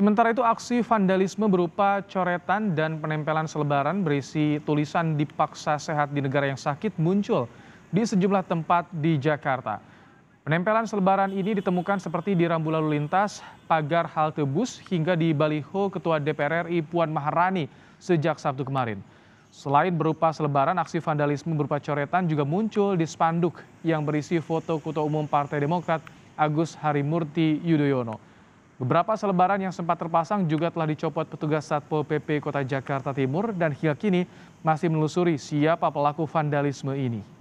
Sementara itu aksi vandalisme berupa coretan dan penempelan selebaran berisi tulisan dipaksa sehat di negara yang sakit muncul di sejumlah tempat di Jakarta. Penempelan selebaran ini ditemukan seperti di rambu lalu lintas, pagar halte bus, hingga di baliho Ketua DPR RI Puan Maharani sejak Sabtu kemarin. Selain berupa selebaran, aksi vandalisme berupa coretan juga muncul di spanduk yang berisi foto Ketua Umum Partai Demokrat Agus Harimurti Yudhoyono. Beberapa selebaran yang sempat terpasang juga telah dicopot petugas Satpol PP Kota Jakarta Timur dan hingga kini masih menelusuri siapa pelaku vandalisme ini.